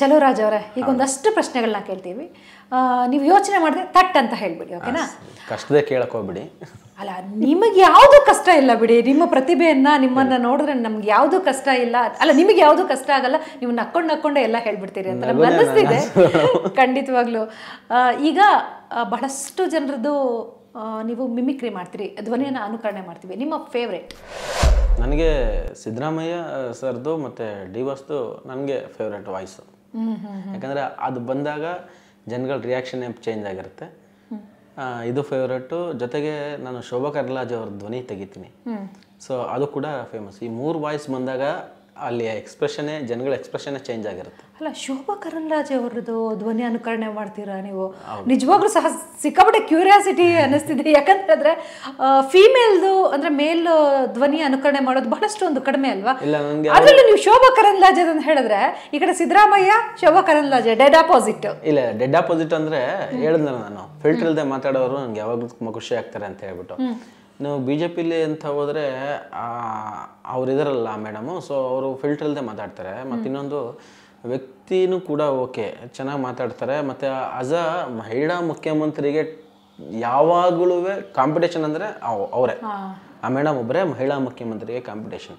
ಚಲೋ ರಾಜ್ ಅವರೇ ಈಗ ಒಂದಷ್ಟು ಪ್ರಶ್ನೆಗಳನ್ನ ಕೇಳ್ತೀವಿ ನೀವು ಯೋಚನೆ ಮಾಡಿದ್ರೆ ತಟ್ ಅಂತ ಹೇಳ್ಬಿಡಿ ಓಕೆನಾ ಕಷ್ಟದೇ ಕೇಳಕ್ಕೆ ಹೋಗ್ಬಿಡಿ ಅಲ್ಲ ನಿಮಗೆ ಯಾವುದು ಕಷ್ಟ ಇಲ್ಲ ಬಿಡಿ ನಿಮ್ಮ ಪ್ರತಿಭೆಯನ್ನ ನಿಮ್ಮನ್ನ ನೋಡಿದ್ರೆ ನಮ್ಗೆ ಯಾವುದು ಕಷ್ಟ ಇಲ್ಲ ಅಲ್ಲ ನಿಮಗೆ ಯಾವುದು ಕಷ್ಟ ಆಗಲ್ಲ ನೀವು ನಕ್ಕೊಂಡು ನಕ್ಕೊಂಡೆ ಎಲ್ಲ ಹೇಳ್ಬಿಡ್ತೀರಿ ಅಂತ ನಮ್ಗೆ ಅನ್ನಿಸ್ತಿದೆ ಈಗ ಬಹಳಷ್ಟು ಜನರದ್ದು ನೀವು ಮಿಮಿಕ್ರಿ ಮಾಡ್ತೀರಿ ಧ್ವನಿಯನ್ನು ಅನುಕರಣೆ ಮಾಡ್ತೀವಿ ನಿಮ್ಮ ಫೇವ್ರೇಟ್ ನನಗೆ ಸಿದ್ದರಾಮಯ್ಯ ಸರ್ದು ಮತ್ತು ಡಿ ವಸ್ತು ನನಗೆ ಫೇವ್ರೇಟ್ ವಾಯ್ಸು ಯಾಕಂದರೆ ಅದು ಬಂದಾಗ ಜನಗಳ ರಿಯಾಕ್ಷನ್ ಚೇಂಜ್ ಆಗಿರುತ್ತೆ ಇದು ಫೇವ್ರೇಟು ಜೊತೆಗೆ ನಾನು ಶೋಭಾ ಕರ್ಲಾಜ್ ಅವ್ರ ಧ್ವನಿ ತೆಗಿತೀನಿ ಸೊ ಅದು ಕೂಡ ಫೇಮಸ್ ಈ ಮೂರು ವಾಯ್ಸ್ ಬಂದಾಗ ಅಲ್ಲಿ ಎಕ್ಸ್ಪ್ರೆಷನ್ನೇ ಜನಗಳ ಎಕ್ಸ್ಪ್ರೆಷನ್ ಚೇಂಜ್ ಆಗಿರುತ್ತೆ ಅಲ್ಲ ಶೋಭಾ ಕರಂದ್ಲಾಜೆ ಅವರದು ಧ್ವನಿ ಅನುಕರಣೆ ಮಾಡ್ತೀರಾ ನೀವು ನಿಜವಾಗ್ಲೂ ಸಹ ಸಿಕ್ಕಾಪಟ್ಟೆ ಕ್ಯೂರಿಯಾಸಿಟಿ ಅನ್ನಿಸ್ತಿದೆ ಯಾಕಂತಂದ್ರೆ ಫೀಮೇಲ್ದು ಅಂದ್ರೆ ಮೇಲ್ ಧ್ವನಿ ಅನುಕರಣೆ ಮಾಡೋದು ಬಹಳಷ್ಟು ಒಂದು ಕಡಿಮೆ ಅಲ್ವಾ ಇಲ್ಲ ಅದರಲ್ಲಿ ನೀವು ಶೋಭಾ ಕರಂದ್ಲಾಜೆ ಅಂತ ಹೇಳಿದ್ರೆ ಈ ಕಡೆ ಸಿದ್ದರಾಮಯ್ಯ ಶೋಭಾ ಕರಂದ್ಲಾಜೆ ಡೆಡ್ ಅಪೋಸಿಟ್ ಇಲ್ಲ ಡೆಡ್ ಅಪೋಸಿಟ್ ಅಂದ್ರೆ ಹೇಳಿದ್ನಲ್ಲ ನಾನು ಫಿಲ್ಟರ್ ಇಲ್ಲದೆ ಮಾತಾಡೋರು ನನಗೆ ಯಾವಾಗ ತುಂಬಾ ಖುಷಿ ಆಗ್ತಾರೆ ಅಂತ ಹೇಳ್ಬಿಟ್ಟು ನೀವು ಬಿ ಜೆ ಪಿಲಿ ಅಂತ ಹೋದರೆ ಅವರಿದಾರಲ್ಲ ಮೇಡಮು ಸೊ ಅವರು ಫಿಲ್ಟ್ರಲ್ಲದೆ ಮಾತಾಡ್ತಾರೆ ಮತ್ತು ಇನ್ನೊಂದು ವ್ಯಕ್ತಿನೂ ಕೂಡ ಓಕೆ ಚೆನ್ನಾಗಿ ಮಾತಾಡ್ತಾರೆ ಮತ್ತು ಆಸ್ ಅ ಮಹಿಳಾ ಮುಖ್ಯಮಂತ್ರಿಗೆ ಯಾವಾಗಲೂ ಕಾಂಪಿಟೇಷನ್ ಅಂದರೆ ಅವರೇ ಆ ಮೇಡಮ್ ಒಬ್ಬರೇ ಮಹಿಳಾ ಮುಖ್ಯಮಂತ್ರಿಗೆ ಕಾಂಪಿಟೇಷನ್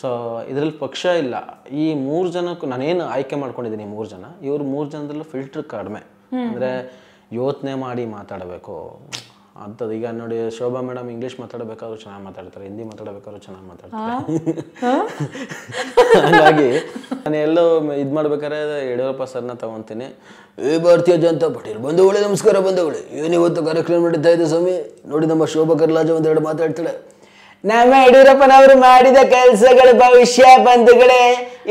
ಸೊ ಇದರಲ್ಲಿ ಪಕ್ಷ ಇಲ್ಲ ಈ ಮೂರು ಜನಕ್ಕೂ ನಾನೇನು ಆಯ್ಕೆ ಮಾಡ್ಕೊಂಡಿದ್ದೀನಿ ಮೂರು ಜನ ಇವರು ಮೂರು ಜನದಲ್ಲೂ ಫಿಲ್ಟ್ರ್ ಕಡಿಮೆ ಅಂದರೆ ಯೋಚನೆ ಮಾಡಿ ಮಾತಾಡಬೇಕು ಅಂತದ್ದು ಈಗ ನೋಡಿ ಶೋಭಾ ಮೇಡಮ್ ಇಂಗ್ಲೀಷ್ ಮಾತಾಡಬೇಕಾದ್ರು ಚೆನ್ನಾಗಿ ಮಾತಾಡ್ತಾರೆ ಹಿಂದಿ ಮಾತಾಡಬೇಕಾದ್ರು ಚೆನ್ನಾಗಿ ಮಾತಾಡ್ತಾರೆ ಹಾಗಾಗಿ ನಾನು ಎಲ್ಲೋ ಇದು ಮಾಡ್ಬೇಕಾದ್ರೆ ಯಡಿಯೂರಪ್ಪ ಸರ್ನ ತಗೊಂತೀನಿ ಏ ಭಾರತೀಯ ಜನತಾ ಪಾಟೀಲ್ ಬಂಧುಗಳೇ ನಮಸ್ಕಾರ ಬಂಧುಗಳೇ ಏನು ಇವತ್ತು ಕಾರ್ಯಕ್ರಮ ನಡೀತಾ ಇದೆ ಸ್ವಾಮಿ ನೋಡಿ ನಮ್ಮ ಶೋಭಾ ಕರ್ಲಾಜ ಒಂದೆರಡು ಮಾತಾಡ್ತಾಳೆ ನಮ್ಮ ಯಡಿಯೂರಪ್ಪನವರು ಮಾಡಿದ ಕೆಲಸಗಳು ಭವಿಷ್ಯ ಬಂಧುಗಳೇ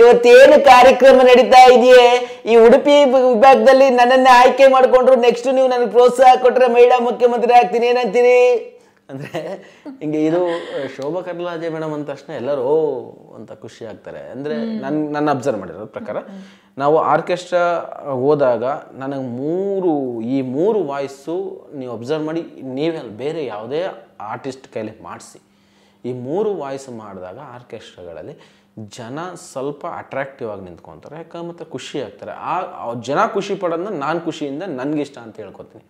ಇವತ್ತೇನು ಕಾರ್ಯಕ್ರಮ ನಡೀತಾ ಇದೆಯೇ ಈ ಉಡುಪಿ ವಿಭಾಗದಲ್ಲಿ ನನ್ನನ್ನು ಆಯ್ಕೆ ಮಾಡಿಕೊಂಡ್ರು ನೆಕ್ಸ್ಟ್ ನೀವು ನನಗೆ ಪ್ರೋತ್ಸಾಹ ಕೊಟ್ಟರೆ ಮಹಿಳಾ ಮುಖ್ಯಮಂತ್ರಿ ಆಗ್ತೀನಿ ಏನಂತೀನಿ ಅಂದರೆ ಹಿಂಗೆ ಇದು ಶೋಭಾ ಕರ್ಲಾಜೆ ಮೇಡಮ್ ಅಂದ ತಕ್ಷಣ ಎಲ್ಲರೂ ಅಂತ ಖುಷಿ ಆಗ್ತಾರೆ ಅಂದರೆ ನನ್ನ ನನ್ನ ಅಬ್ಸರ್ವ್ ಮಾಡಿರೋ ಪ್ರಕಾರ ನಾವು ಆರ್ಕೆಸ್ಟ್ರಾ ಹೋದಾಗ ನನಗೆ ಮೂರು ಈ ಮೂರು ವಾಯ್ಸು ನೀವು ಅಬ್ಸರ್ವ್ ಮಾಡಿ ನೀವೇ ಬೇರೆ ಯಾವುದೇ ಆರ್ಟಿಸ್ಟ್ ಕೈಲಿ ಮಾಡಿಸಿ ಈ ಮೂರು ವಾಯ್ಸ್ ಮಾಡಿದಾಗ ಆರ್ಕೆಸ್ಟ್ರಾಗಳಲ್ಲಿ ಜನ ಸ್ವಲ್ಪ ಅಟ್ರಾಕ್ಟಿವ್ ಆಗಿ ನಿಂತ್ಕೊತಾರೆ ಯಾಕಂದ್ರೆ ಮತ್ತೆ ಖುಷಿ ಆಗ್ತಾರೆ ಆ ಜನ ಖುಷಿ ಪಡೋದನ್ನ ನಾನು ಖುಷಿಯಿಂದ ಇಷ್ಟ ಅಂತ ಹೇಳ್ಕೊತೀನಿ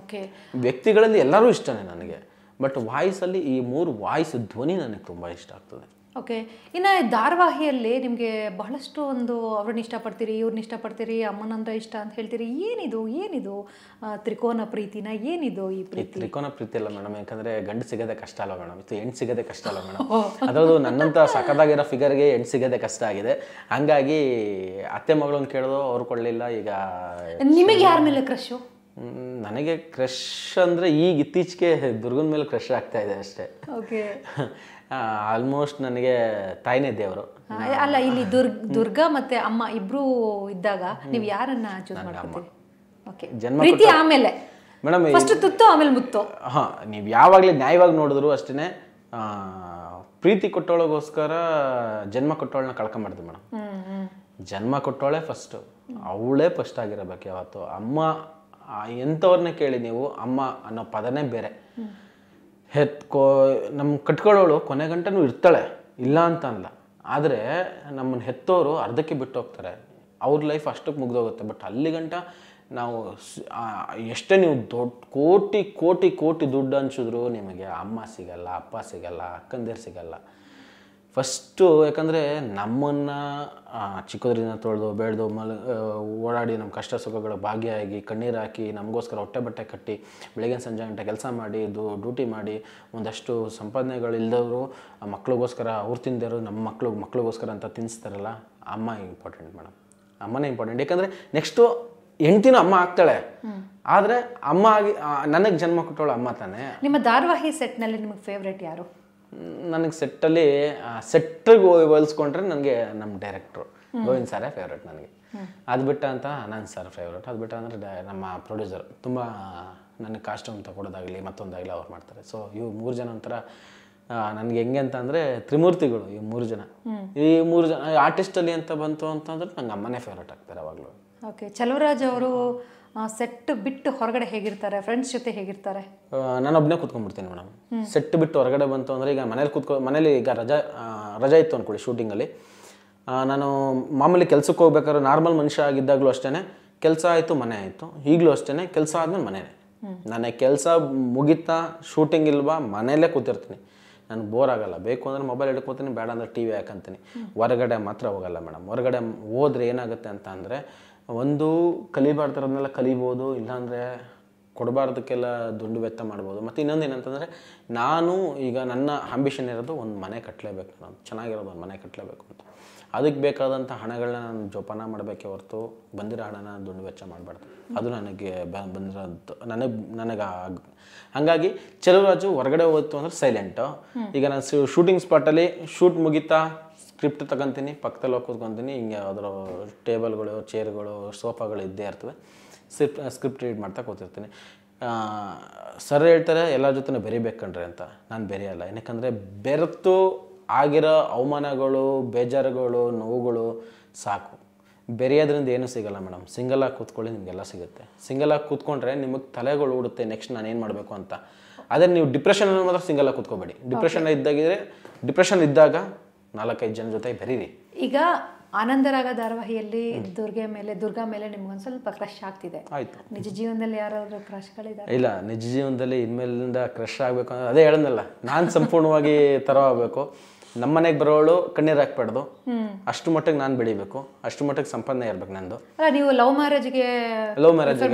ಓಕೆ ವ್ಯಕ್ತಿಗಳಲ್ಲಿ ಎಲ್ಲರೂ ಇಷ್ಟನೇ ನನಗೆ ಬಟ್ ವಾಯ್ಸಲ್ಲಿ ಈ ಮೂರು ವಾಯ್ಸ್ ಧ್ವನಿ ನನಗೆ ತುಂಬ ಇಷ್ಟ ಆಗ್ತದೆ ಓಕೆ ಇನ್ನು ಧಾರಾವಾಹಿಯಲ್ಲಿ ನಿಮಗೆ ಬಹಳಷ್ಟು ಒಂದು ಅವ್ರನ್ನ ಇಷ್ಟಪಡ್ತೀರಿ ಇವ್ರನ್ನ ಇಷ್ಟಪಡ್ತೀರಿ ಅಮ್ಮನಂದ್ರ ಇಷ್ಟ ಅಂತ ಹೇಳ್ತೀರಿ ಏನಿದು ಏನಿದು ತ್ರಿಕೋನ ಪ್ರೀತಿನ ಏನಿದು ಈ ಪ್ರೀತಿ ತ್ರಿಕೋನ ಪ್ರೀತಿ ಅಲ್ಲ ಮೇಡಮ್ ಯಾಕಂದ್ರೆ ಗಂಡು ಸಿಗೋದೆ ಕಷ್ಟ ಅಲ್ಲ ಮೇಡಮ್ ಇತ್ತು ಹೆಣ್ಣು ಸಿಗೋದೆ ಕಷ್ಟ ಅಲ್ಲ ಮೇಡಮ್ ಅದರದ್ದು ನನ್ನಂತ ಸಖತ್ತಾಗಿರೋ ಫಿಗರ್ಗೆ ಹೆಣ್ಣು ಸಿಗೋದೆ ಕಷ್ಟ ಆಗಿದೆ ಹಂಗಾಗಿ ಅತ್ತೆ ಮಗಳನ್ನ ಕೇಳೋದು ಅವ್ರು ಕೊಡಲಿಲ್ಲ ಈಗ ನಿಮಗೆ ಯಾರ ಮೇಲೆ ಕ್ರಶು ನನಗೆ ಕ್ರಶ್ ಅಂದರೆ ಈಗ ಇತ್ತೀಚೆಗೆ ದುರ್ಗನ ಮೇಲೆ ಕ್ರಶ್ ಆಗ್ತಾ ಇದೆ ಅಷ್ಟೇ ಓಕೆ ಆಲ್ಮೋಸ್ಟ್ ನನಗೆ ತಾಯಿನೇ ದೇವರು ಅಲ್ಲ ಇಲ್ಲಿ ದುರ್ಗ್ ದುರ್ಗಾ ಮತ್ತೆ ಅಮ್ಮ ಇಬ್ರು ಇದ್ದಾಗ ನೀವು ಯಾರನ್ನ ಚೂಸ್ ಮಾಡ್ತೀರಿ ಓಕೆ ಆಮೇಲೆ ಮೇಡಮ್ ಫಸ್ಟ್ ತುತ್ತು ಆಮೇಲೆ ಮುತ್ತು ಹಾ ನೀವು ಯಾವಾಗಲೇ ನ್ಯಾಯವಾಗಿ ನೋಡಿದ್ರು ಅಷ್ಟೇ ಪ್ರೀತಿ ಕೊಟ್ಟೋಳಗೋಸ್ಕರ ಜನ್ಮ ಕೊಟ್ಟೋಳನ್ನ ಕಳ್ಕೊಂಬಾರ್ದು ಮೇಡಮ್ ಜನ್ಮ ಕೊಟ್ಟೋಳೆ ಫಸ್ಟ್ ಅವಳೇ ಫಸ್ಟ್ ಆಗಿರಬೇಕು ಯಾವತ್ತು ಅಮ್ಮ ಎಂಥವ್ರನ್ನ ಕೇಳಿ ನೀವು ಅಮ್ಮ ಅನ್ನೋ ಪದನೇ ಬೇರೆ ಕೋ ನಮ್ಮ ಕಟ್ಕೊಳ್ಳೋಳು ಕೊನೆ ಗಂಟೆನೂ ಇರ್ತಾಳೆ ಇಲ್ಲ ಅಂತ ಅಲ್ಲ ಆದರೆ ನಮ್ಮನ್ನು ಹೆತ್ತೋರು ಅರ್ಧಕ್ಕೆ ಬಿಟ್ಟು ಹೋಗ್ತಾರೆ ಅವ್ರ ಲೈಫ್ ಅಷ್ಟಕ್ಕೆ ಮುಗ್ದೋಗುತ್ತೆ ಬಟ್ ಅಲ್ಲಿ ಗಂಟ ನಾವು ಎಷ್ಟೇ ನೀವು ದೊಡ್ಡ ಕೋಟಿ ಕೋಟಿ ಕೋಟಿ ದುಡ್ಡು ಹಂಚಿದ್ರು ನಿಮಗೆ ಅಮ್ಮ ಸಿಗಲ್ಲ ಅಪ್ಪ ಸಿಗಲ್ಲ ಅಕ್ಕಂದಿರು ಸಿಗಲ್ಲ ಫಸ್ಟು ಯಾಕಂದರೆ ನಮ್ಮನ್ನು ಚಿಕ್ಕದ್ರಿಂದ ತೊಳೆದು ಬೆಳೆದು ಮಲ ಓಡಾಡಿ ನಮ್ಮ ಕಷ್ಟ ಸುಖಗಳ ಭಾಗಿಯಾಗಿ ಕಣ್ಣೀರು ಹಾಕಿ ನಮಗೋಸ್ಕರ ಹೊಟ್ಟೆ ಬಟ್ಟೆ ಕಟ್ಟಿ ಬೆಳಗ್ಗೆ ಸಂಜೆ ಗಂಟೆ ಕೆಲಸ ಮಾಡಿ ಇದು ಡ್ಯೂಟಿ ಮಾಡಿ ಒಂದಷ್ಟು ಸಂಪಾದನೆಗಳಿಲ್ಲದವರು ಮಕ್ಳಿಗೋಸ್ಕರ ಅವ್ರು ತಿಂದಿರು ನಮ್ಮ ಮಕ್ಳು ಮಕ್ಳಿಗೋಸ್ಕರ ಅಂತ ತಿನ್ನಿಸ್ತಾರಲ್ಲ ಅಮ್ಮ ಇಂಪಾರ್ಟೆಂಟ್ ಮೇಡಮ್ ಅಮ್ಮನೇ ಇಂಪಾರ್ಟೆಂಟ್ ಯಾಕಂದರೆ ನೆಕ್ಸ್ಟು ಹೆಂಡ್ತಿನೂ ಅಮ್ಮ ಆಗ್ತಾಳೆ ಆದರೆ ಅಮ್ಮ ಆಗಿ ನನಗೆ ಜನ್ಮ ಕೊಟ್ಟವಳು ಅಮ್ಮ ತಾನೇ ನಿಮ್ಮ ಧಾರಾವಾಹಿ ಸೆಟ್ನಲ್ಲಿ ನಿಮಗೆ ಫೇವ್ರೇಟ್ ಯಾರು ನನಗೆ ಸೆಟ್ಟಲ್ಲಿ ಸೆಟ್ರಿಗೆ ಹೋಲಿಸ್ಕೊಂಡ್ರೆ ನನಗೆ ನಮ್ಮ ಡೈರೆಕ್ಟ್ರು ಗೋವಿಂದ್ ಸರೇ ಫೇವ್ರೇಟ್ ನನಗೆ ಅದು ಬಿಟ್ಟ ಅಂತ ನನ್ನ ಸರ್ ಫೇವ್ರೇಟ್ ಅದು ಬಿಟ್ಟ ಅಂದರೆ ನಮ್ಮ ಪ್ರೊಡ್ಯೂಸರ್ ತುಂಬ ನನಗೆ ಕಾಸ್ಟ್ಯೂಮ್ ತಗೊಳೋದಾಗಲಿ ಮತ್ತೊಂದಾಗಲಿ ಅವ್ರು ಮಾಡ್ತಾರೆ ಸೊ ಇವು ಮೂರು ಜನ ಒಂಥರ ನನಗೆ ಹೆಂಗೆ ಅಂತ ಅಂದರೆ ತ್ರಿಮೂರ್ತಿಗಳು ಈ ಮೂರು ಜನ ಈ ಮೂರು ಜನ ಆರ್ಟಿಸ್ಟಲ್ಲಿ ಅಂತ ಬಂತು ಅಂತಂದ್ರೆ ನಂಗೆ ಅಮ್ಮನೇ ಫೇವ್ರೇಟ್ ಆಗ್ತಾರೆ ಅವಾಗಲೂ ಓಕೆ ಚಲುವರಾಜ್ ಅವರು ಸೆಟ್ ಬಿಟ್ಟು ಹೊರಗಡೆ ಹೇಗಿರ್ತಾರೆ ಫ್ರೆಂಡ್ಸ್ ಜೊತೆ ಹೇಗಿರ್ತಾರೆ ನಾನು ಒಬ್ಬನೇ ಕುತ್ಕೊಂಡ್ಬಿಡ್ತೀನಿ ಮೇಡಮ್ ಸೆಟ್ ಬಿಟ್ಟು ಹೊರಗಡೆ ಬಂತು ಅಂದರೆ ಈಗ ಮನೇಲಿ ಕುತ್ಕೊ ಮನೇಲಿ ಈಗ ರಜಾ ರಜಾ ಇತ್ತು ಅಂದ್ಕೊಳ್ಳಿ ಶೂಟಿಂಗಲ್ಲಿ ನಾನು ಮಾಮೂಲಿ ಕೆಲಸಕ್ಕೆ ಹೋಗ್ಬೇಕಾದ್ರೆ ನಾರ್ಮಲ್ ಮನುಷ್ಯ ಆಗಿದ್ದಾಗಲೂ ಅಷ್ಟೇ ಕೆಲಸ ಆಯಿತು ಮನೆ ಆಯಿತು ಈಗಲೂ ಅಷ್ಟೇ ಕೆಲಸ ಆದಮೇಲೆ ಮನೇನೆ ನನಗೆ ಕೆಲಸ ಮುಗಿತಾ ಶೂಟಿಂಗ್ ಇಲ್ವಾ ಮನೇಲೇ ಕೂತಿರ್ತೀನಿ ನನಗೆ ಬೋರ್ ಆಗಲ್ಲ ಬೇಕು ಅಂದರೆ ಮೊಬೈಲ್ ಹಿಡ್ಕೊತೀನಿ ಬೇಡ ಅಂದರೆ ಟಿ ವಿ ಹಾಕಂತೀನಿ ಹೊರಗಡೆ ಮಾತ್ರ ಹೋಗಲ್ಲ ಮೇಡಮ್ ಹೊರಗಡೆ ಹೋದರೆ ಏನಾಗುತ್ತೆ ಅಂತ ಅಂದರೆ ಒಂದು ಕಲಿಬಾರ್ದಿರೋದನ್ನೆಲ್ಲ ಕಲಿಬೋದು ಇಲ್ಲಾಂದರೆ ಕೊಡಬಾರ್ದಕ್ಕೆಲ್ಲ ದುಂಡು ವೆಚ್ಚ ಮಾಡ್ಬೋದು ಮತ್ತು ಇನ್ನೊಂದು ಏನಂತಂದರೆ ನಾನು ಈಗ ನನ್ನ ಆಂಬಿಷನ್ ಇರೋದು ಒಂದು ಮನೆ ಕಟ್ಟಲೇಬೇಕು ನಾನು ಚೆನ್ನಾಗಿರೋದು ಒಂದು ಮನೆ ಕಟ್ಟಲೇಬೇಕು ಅಂತ ಅದಕ್ಕೆ ಬೇಕಾದಂಥ ಹಣಗಳನ್ನ ನಾನು ಜೋಪಾನ ಮಾಡಬೇಕೇ ಹೊರತು ಬಂದಿರೋ ಹಣನ ದುಂಡು ವೆಚ್ಚ ಮಾಡಬಾರ್ದು ಅದು ನನಗೆ ಬಂದಿರೋದು ನನಗೆ ನನಗೆ ಹಾಗಾಗಿ ಚೆಲುವರಾಜು ಹೊರಗಡೆ ಹೋಯ್ತು ಅಂದರೆ ಸೈಲೆಂಟು ಈಗ ನಾನು ಶೂಟಿಂಗ್ ಸ್ಪಾಟಲ್ಲಿ ಶೂಟ್ ಮುಗಿತಾ ಸ್ಕ್ರಿಪ್ಟ್ ತಗೊತೀನಿ ಪಕ್ಕದಲ್ಲಿ ಹೋಗಿ ಕೂತ್ಕೊತೀನಿ ಹಿಂಗೆ ಅದರ ಟೇಬಲ್ಗಳು ಚೇರ್ಗಳು ಸೋಫಾಗಳು ಇದ್ದೇ ಇರ್ತವೆ ಸ್ಕ್ರಿಪ್ ಸ್ಕ್ರಿಪ್ಟ್ ರೀಡ್ ಮಾಡ್ತಾ ಕೂತಿರ್ತೀನಿ ಸರ್ ಹೇಳ್ತಾರೆ ಎಲ್ಲರ ಜೊತೆ ಬೆರಿಬೇಕು ಕಣ್ರಿ ಅಂತ ನಾನು ಬೆರೆಯಲ್ಲ ಏನಕ್ಕೆ ಬೆರೆತು ಆಗಿರೋ ಅವಮಾನಗಳು ಬೇಜಾರುಗಳು ನೋವುಗಳು ಸಾಕು ಬೆರೆಯೋದ್ರಿಂದ ಏನೂ ಸಿಗಲ್ಲ ಮೇಡಮ್ ಆಗಿ ಕೂತ್ಕೊಳ್ಳಿ ನಿಮಗೆಲ್ಲ ಸಿಗುತ್ತೆ ಸಿಂಗಲಾಗಿ ಕೂತ್ಕೊಂಡ್ರೆ ನಿಮಗೆ ತಲೆಗಳು ಓಡುತ್ತೆ ನೆಕ್ಸ್ಟ್ ನಾನು ಏನು ಮಾಡಬೇಕು ಅಂತ ಅದೇ ನೀವು ಡಿಪ್ರೆಷನ್ ಮಾತ್ರ ಸಿಂಗಲಾಗಿ ಕೂತ್ಕೋಬೇಡಿ ಡಿಪ್ರೆಷನ್ ಇದ್ದಾಗಿದ್ರೆ ಡಿಪ್ರೆಷನ್ ಇದ್ದಾಗ ನಾಲ್ಕೈದು ಜನ ಜೊತೆ ಬರೀರಿ ಈಗ ಆನಂದರಾಗ ಧಾರಾವಾಹಿಯಲ್ಲಿ ದುರ್ಗೆ ಮೇಲೆ ದುರ್ಗಾ ಮೇಲೆ ನಿಮ್ಗೊಂದು ಸ್ವಲ್ಪ ಕ್ರಶ್ ಆಗ್ತಿದೆ ಆಯ್ತು ನಿಜ ಜೀವನದಲ್ಲಿ ಯಾರಾದರೂ ಕ್ರಶ್ಗಳಿದ್ದಾರೆ ಇಲ್ಲ ನಿಜ ಜೀವನದಲ್ಲಿ ಇನ್ಮೇಲಿಂದ ಕ್ರಶ್ ಆಗಬೇಕು ಅಂದ್ರೆ ಅದೇ ಹೇಳೋದಲ್ಲ ನಾನು ಸಂಪೂರ್ಣವಾಗಿ ತರ ಆಗಬೇಕು ನಮ್ಮ ಮನೆಗೆ ಬರೋಳು ಕಣ್ಣೀರು ಹಾಕ್ಬಾರ್ದು ಅಷ್ಟು ಮಟ್ಟಿಗೆ ನಾನು ಬೆಳಿಬೇಕು ಅಷ್ಟು ಮಟ್ಟಿಗೆ ಸಂಪನ್ನ ಇರ್ಬೇಕು ನಂದು ನೀವು ಲವ್ ಮ್ಯಾರೇಜ್ಗೆ love marriage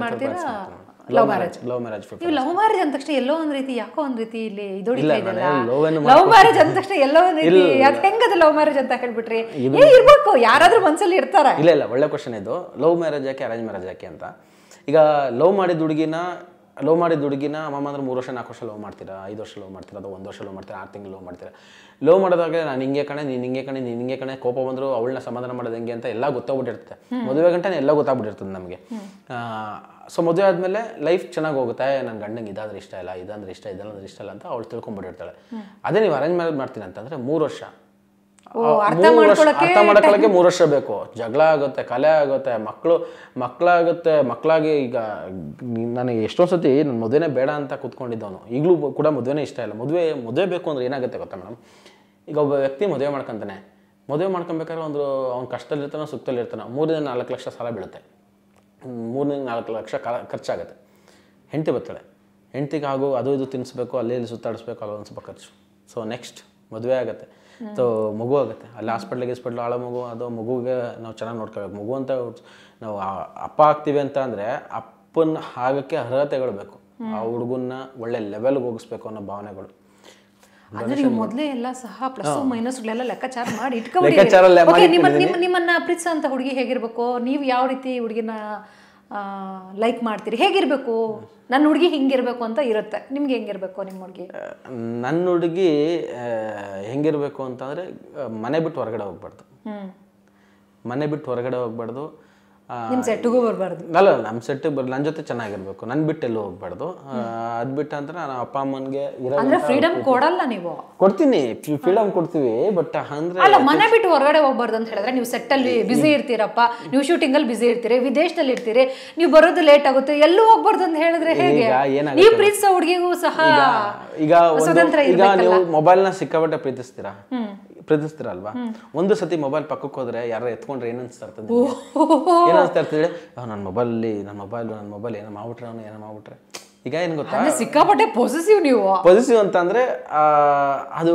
love marriage love marriage ನೀವು ಲವ್ ಮ್ಯಾರೇಜ್ ಅಂದ ತಕ್ಷಣ ಎಲ್ಲೋ ಒಂದ್ ರೀತಿ ಯಾಕೋ ಒಂದ್ ರೀತಿ ಇಲ್ಲಿ ಲವ್ ಮ್ಯಾರೇಜ್ ಅಂದ ತಕ್ಷಣ ಎಲ್ಲೋ ಒಂದ್ ರೀತಿ ಹೆಂಗದ ಲವ್ ಮ್ಯಾರೇಜ್ ಅಂತ ಹೇಳ್ಬಿಟ್ರಿ ಏ ಇರ್ಬೇಕು ಯಾರಾದ್ರೂ ಮನ್ಸಲ್ಲಿ ಇರ್ತಾರ ಇಲ್ಲ ಇಲ್ಲ ಒಳ್ಳೆ ಕ್ವಶನ್ ಇದು ಲವ್ ಮ್ಯಾರೇಜ್ ಯಾಕೆ ಅರೇಂಜ್ ಮ್ಯಾರೇಜ್ ಯಾಕೆ ಅಂತ ಈಗ ಲವ್ ಮಾಡಿದ ಹುಡುಗಿನ ಲವ್ ಮಾಡಿದ ಹುಡುಗಿನ ಅಮ್ಮ ಅಂದ್ರೆ ಮೂರು ವರ್ಷ ನಾಲ್ಕು ವರ್ಷ ಲವ್ ಮಾಡ್ತೀರಾ ಐದು ವರ್ಷ ಲವ್ ಮಾಡ್ತೀರಾ ಅಥವಾ ಒಂದು ವರ್ಷ ಲವ್ ಮಾಡ್ತೀರಾ ಆರು ತಿಂಗಳು ಲವ್ ಮಾಡ್ತೀರಾ ಲವ್ ಮಾಡೋದಾಗಲೇ ನಾನು ಹಿಂಗೆ ಕಣೆ ನೀನು ಹಿಂಗೆ ಕಣೆ ನೀನು ಹಿಂಗೆ ಕಣೆ ಕೋಪ ಬಂದರೂ ಅವಳನ್ನ ಸಮಾಧಾನ ಮಾಡೋದು ಹೆಂಗೆ ಅಂತ ಎಲ್ಲ ಗೊತ್ತಾಗ್ಬಿಟ್ಟಿರ್ತದೆ ಮದುವೆ ಗಂಟೆ ಎಲ್ಲ ಗೊತ್ತಾಗ್ಬಿಟ್ಟಿರ್ತದೆ ನಮಗೆ ಸೊ ಮದುವೆ ಆದಮೇಲೆ ಲೈಫ್ ಚೆನ್ನಾಗಿ ಹೋಗುತ್ತೆ ನನ್ನ ಗಂಡಂಗೆ ಇದಾದ್ರೆ ಇಷ್ಟ ಇಲ್ಲ ಇದಂದ್ರೆ ಇಷ್ಟ ಇದಲ್ಲಂದ್ರೆ ಇಷ್ಟ ಇಲ್ಲ ಅಂತ ಅವಳು ತಿಳ್ಕೊಂಡ್ಬಿಟ್ಟಿರ್ತಾಳೆ ಅದೇ ನೀವು ಅರೇಂಜ್ ಮ್ಯಾರೇಜ್ ಮಾಡ್ತೀನಿ ಅಂತಂದರೆ ಮೂರು ವರ್ಷ ಅರ್ಥ ಮಾಡ್ಕೊಳಕ್ಕೆ ಮೂರು ವರ್ಷ ಬೇಕು ಜಗಳ ಆಗುತ್ತೆ ಕಲೆ ಆಗುತ್ತೆ ಮಕ್ಕಳು ಮಕ್ಕಳಾಗುತ್ತೆ ಮಕ್ಕಳಾಗಿ ಈಗ ನನಗೆ ಎಷ್ಟೋ ಸತಿ ನನ್ನ ಮದುವೆನೇ ಬೇಡ ಅಂತ ಕುತ್ಕೊಂಡಿದ್ದವನು ಈಗಲೂ ಕೂಡ ಮದುವೆನೇ ಇಷ್ಟ ಇಲ್ಲ ಮದುವೆ ಮದುವೆ ಬೇಕು ಅಂದ್ರೆ ಏನಾಗುತ್ತೆ ಗೊತ್ತಾ ಮೇಡಮ್ ಈಗ ಒಬ್ಬ ವ್ಯಕ್ತಿ ಮದುವೆ ಮಾಡ್ಕೊಂತಾನೆ ಮದುವೆ ಮಾಡ್ಕೊಬೇಕಾದ್ರೆ ಒಂದು ಅವ್ನು ಕಷ್ಟದಲ್ಲಿರ್ತಾನೋ ಸುಖದಲ್ಲಿರ್ತಾನೋ ಮೂರರಿಂದ ನಾಲ್ಕು ಲಕ್ಷ ಸಾಲ ಬೀಳುತ್ತೆ ಮೂರರಿಂದ ನಾಲ್ಕು ಲಕ್ಷ ಕ ಖರ್ಚಾಗುತ್ತೆ ಹೆಂಡತಿ ಬರ್ತಾಳೆ ಹೆಂಡತಿಗೆ ಹಾಗೂ ಅದು ಇದು ತಿನ್ನಿಸ್ಬೇಕು ಅಲ್ಲಿ ಇಲ್ಲಿ ಸುತ್ತಾಡಿಸ್ಬೇಕು ಒಂದು ಸ್ವಲ್ಪ ಖರ್ಚು ಸೊ ನೆಕ್ಸ್ಟ್ ಮದುವೆ ಆಗುತ್ತೆ ಸೊ ಮಗು ಆಗುತ್ತೆ ಅಲ್ಲಿ ಹಾಸ್ಪಿಟ್ಲಿಗೆ ಗಿಸ್ಪಿಟ್ಲು ಆಳ ಮಗು ಅದು ಮಗುಗೆ ನಾವು ಚೆನ್ನಾಗಿ ನೋಡ್ಕೋಬೇಕು ಮಗು ಅಂತ ನಾವು ಅಪ್ಪ ಆಗ್ತೀವಿ ಅಂತ ಅಂದರೆ ಅಪ್ಪನ ಆಗೋಕ್ಕೆ ಅರ್ಹತೆಗಳು ಬೇಕು ಆ ಹುಡುಗನ್ನ ಒಳ್ಳೆ ಲೆವೆಲ್ಗೆ ಹೋಗಿಸ್ಬೇಕು ಅನ್ನೋ ಭಾವನೆಗಳು ಅಂದ್ರೆ ನೀವು ಮೊದಲೇ ಎಲ್ಲ ಸಹ ಪ್ಲಸ್ ಮೈನಸ್ ಗಳೆಲ್ಲ ಲೆಕ್ಕಾಚಾರ ಮಾಡಿ ಇಟ್ಕೊಂಡ್ಬಿಡಿ ನಿಮ್ಮ ನಿಮ್ಮನ್ನ ಪ್ರೀತಿಸ ಅಂತ ಹುಡುಗಿ ಹೇಗಿರ್ಬೇಕು ನೀವು ಯಾವ ರೀತಿ ಹುಡುಗಿನ ಲೈಕ್ ಮಾಡ್ತೀರಿ ಹೇಗಿರ್ಬೇಕು ನನ್ನ ಹುಡುಗಿ ಹಿಂಗಿರ್ಬೇಕು ಅಂತ ಇರುತ್ತೆ ನಿಮ್ಗೆ ಹೆಂಗಿರ್ಬೇಕು ನಿಮ್ಮ ಹುಡುಗಿ ನನ್ನ ಹುಡುಗಿ ಹೆಂಗಿರ್ಬೇಕು ಅಂತಂದ್ರೆ ಮನೆ ಬಿಟ್ಟು ಹೊರಗಡೆ ಹೋಗ್ಬಾರ್ದು ಮನೆ ಬಿಟ್ಟು ಹೊರಗಡೆ ಹೋಗ್ಬಾರ್ದು ನಿಮ್ಮ ಸೆಟ್ಟಿಗೂ ಬರಬಾರ್ದು ಅಲ್ಲ ನಮ್ಮ ಸೆಟ್ಟಿಗೆ ಬರ್ ನನ್ನ ಜೊತೆ ಚೆನ್ನಾಗಿರ್ಬೇಕು ನನ್ನ ಬಿಟ್ಟು ಎಲ್ಲೂ ಹೋಗ್ಬಾರ್ದು ಅದ್ ಬಿಟ್ಟ ಅಂತ ನಾನು ಅಪ್ಪ ಅಮ್ಮನ್ಗೆ ಅಂದ್ರೆ ಫ್ರೀಡಮ್ ಕೊಡಲ್ಲ ನೀವು ಕೊಡ್ತೀನಿ ಫ್ರೀಡಮ್ ಕೊಡ್ತೀವಿ ಬಟ್ ಅಂದ್ರೆ ಅಲ್ಲ ಮನೆ ಬಿಟ್ಟು ಹೊರಗಡೆ ಹೋಗ್ಬಾರ್ದು ಅಂತ ಹೇಳಿದ್ರೆ ನೀವು ಸೆಟ್ ಅಲ್ಲಿ ಬಿಸಿ ಇರ್ತೀರಪ್ಪ ನೀವು ಶೂಟಿಂಗ್ ಅಲ್ಲಿ ಬಿಸಿ ಇರ್ತೀರಿ ವಿದೇಶದಲ್ಲಿ ಇರ್ತೀರಿ ನೀವು ಬರೋದು ಲೇಟ್ ಆಗುತ್ತೆ ಎಲ್ಲೂ ಹೋಗ್ಬಾರ್ದು ಅಂತ ಹೇಳಿದ್ರೆ ಹೇಗೆ ನೀವು ಪ್ರೀತಿಸೋ ಹುಡುಗಿಗೂ ಸಹ ಈಗ ಸ್ವತಂತ್ರ ಈಗ ನೀವು ಮೊಬೈಲ್ನ ಸಿಕ್ಕಾಪಟ್ಟೆ ಪ್ರೀತಿಸ್ತೀರಾ ಪ್ರೀತಿಸ್ತೀರಲ್ವಾ ಒಂದು ಸತಿ ಮೊಬೈಲ್ ಪಕ್ಕಕ್ಕೆ ಹೋದ್ರೆ ಯಾರು ಎತ್ಕೊಂಡ್ರೆ ಏನನ್ಸ್ತಾ ಇರ್ತದೆ ಏನಾಗ್ತಾ ಇರ್ತದೆ ನನ್ನ ಮೊಬೈಲ್ ನನ್ನ ಮೊಬೈಲ್ ನನ್ನ ಮೊಬೈಲ್ ಏನೋ ಮಾಡ್ಬಿಟ್ರೆ ಅವನು ಏನೋ ಮಾಡ್ಬಿಟ್ರೆ ಈಗ ಏನು ಗೊತ್ತಾ ಸಿಕ್ಕಾಪಟ್ಟೆ ಪೊಸೆಸಿವ್ ನೀವು ಪೊಸಿಸಿವ್ ಅಂತ ಆ ಅದು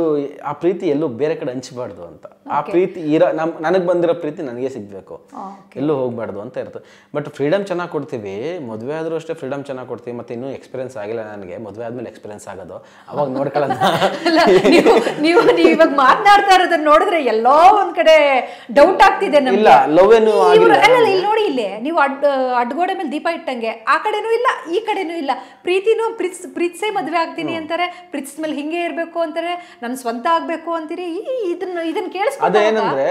ಆ ಪ್ರೀತಿ ಎಲ್ಲೂ ಬೇರೆ ಕಡೆ ಹಂಚಬಾರ್ದು ಅಂತ ಆ ಪ್ರೀತಿ ಇರೋ ನಮ್ ನನಗೆ ಬಂದಿರೋ ಪ್ರೀತಿ ನನಗೆ ಸಿಗಬೇಕು oh, ಎಲ್ಲೂ ಹೋಗ್ಬಾರ್ದು ಅಂತ ಇರ್ತದೆ ಬಟ್ ಫ್ರೀಡಮ್ ಚೆನ್ನಾಗಿ ಕೊಡ್ತೀವಿ ಮದುವೆ ಆದರೂ ಅಷ್ಟೇ ಫ್ರೀಡಮ್ ಚೆನ್ನಾಗಿ ಕೊಡ್ತೀವಿ ಮತ್ತೆ ಇನ್ನೂ ಎಕ್ಸ್ಪೀರಿಯನ್ಸ್ ಆಗಿಲ್ಲ ನನಗೆ ಮದುವೆ ಆದ್ಮೇಲೆ ಎಕ್ಸ್ಪೀರಿಯನ್ಸ್ ಆಗೋದು ಅವಾಗ ನೋಡ್ಕೊಳ್ಳೋದು ಇವಾಗ ಮಾತನಾಡ್ತಾ ಇರೋದನ್ನ ನೋಡಿದ್ರೆ ಎಲ್ಲೋ ಒಂದ್ ಕಡೆ ಡೌಟ್ ಆಗ್ತಿದೆ ಇಲ್ಲ ಲವ್ ಏನು ಇಲ್ಲಿ ನೋಡಿ ಇಲ್ಲಿ ನೀವು ಅಡ್ ಅಡ್ಗೋಡೆ ಮೇಲೆ ದೀಪ ಇಟ್ಟಂಗೆ ಆ ಕಡೆನೂ ಇಲ್ಲ ಈ ಕಡೆನೂ ಇಲ್ಲ ಪ್ರೀತಿನೂ ಪ್ರೀತ್ಸ್ ಪ್ರೀತ್ಸೆ ಮದುವೆ ಆಗ್ತೀನಿ ಅಂತಾರೆ ಪ್ರೀತ್ಸ್ ಮೇಲೆ ಹಿಂಗೆ ಇರಬೇಕು ಅಂತಾರೆ ನನ್ನ ಸ್ವಂತ ಆಗಬೇಕು ಅಂತೀರಿ ಇದನ್ನ ಇದನ್ನ ಕೇಳಿಸ್ ಅದೇನಂದ್ರೆ